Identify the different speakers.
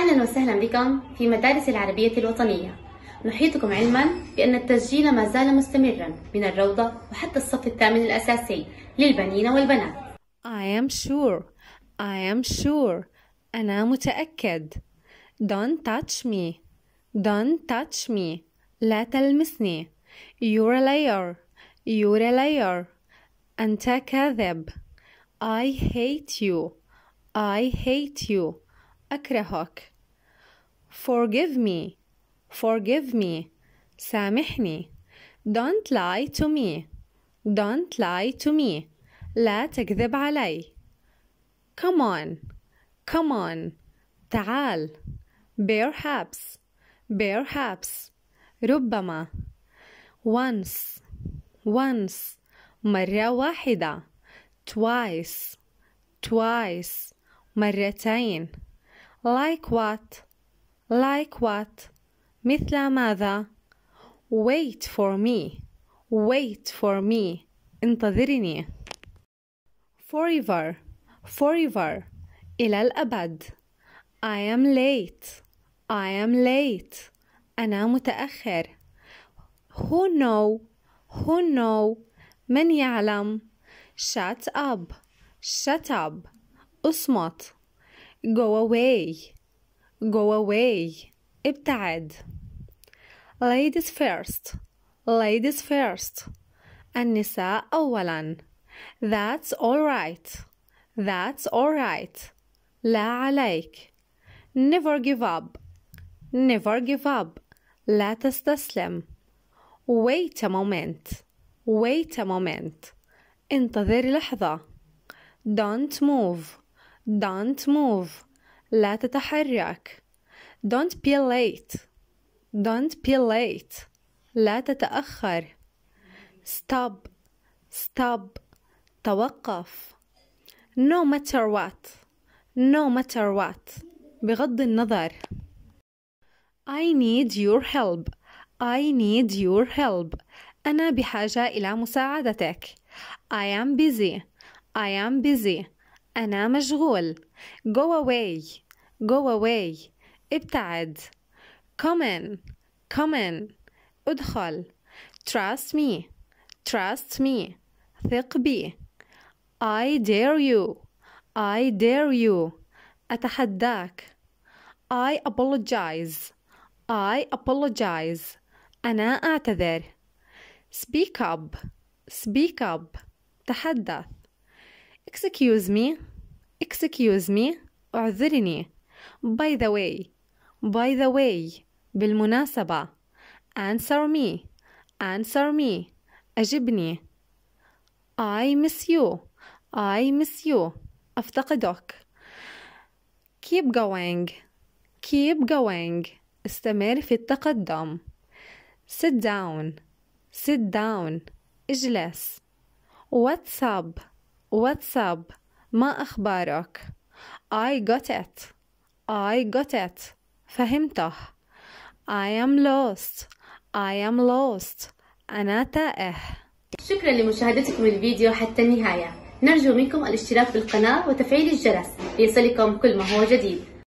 Speaker 1: أهلا وسهلا بكم في مدارس العربية الوطنية نحيطكم علما بأن التسجيل ما زال مستمرا من الروضة وحتى الصف الثامن الأساسي للبنين والبنات I am sure I am sure أنا متأكد Don't touch me Don't touch me لا تلمسني You're a liar You're a liar أنت كاذب I hate you I hate you أكرهك Forgive me Forgive me سامحني Don't lie to me Don't lie to me لا تكذب علي Come on Come on تعال Perhaps Perhaps ربما Once Once مرة واحدة twice twice مرتين like what? Like what? مثل ماذا? Wait for me. Wait for me. انتظرني. Forever. Forever. إلى الأبد. I am late. I am late. أنا متأخر. Who know? Who know? من يعلم? Shut up. Shut up. اصمت. Go away. Go away. ابتعد. Ladies first. Ladies first. النساء أولا. That's all right. That's all right. لا عليك. Never give up. Never give up. لا تستسلم. Wait a moment. Wait a moment. انتظر لحظة. Don't move. don't move لا تتحرك don't be late don't be late لا تتأخر stop stop توقف no matter what no matter what بغض النظر I need your help I need your help أنا بحاجة إلى مساعدتك I am busy I am busy أنا مشغول go away go away ابتعد come in come in ادخل trust me trust me ثق بي I dare you I dare you أتحداك I apologize I apologize أنا أعتذر speak up speak up تحدث excuse me excuse me اعذرني by the way by the way بالمناسبة answer me answer me أجبني I miss you I miss you أفتقدك keep going keep going استمر في التقدم sit down sit down اجلس what's up واتساب ما أخبارك I got it I got it فهمته I am lost I am lost أنا تائه شكرا لمشاهدتكم الفيديو حتى النهاية نرجو منكم الاشتراك بالقناة وتفعيل الجرس ليصلكم كل ما هو جديد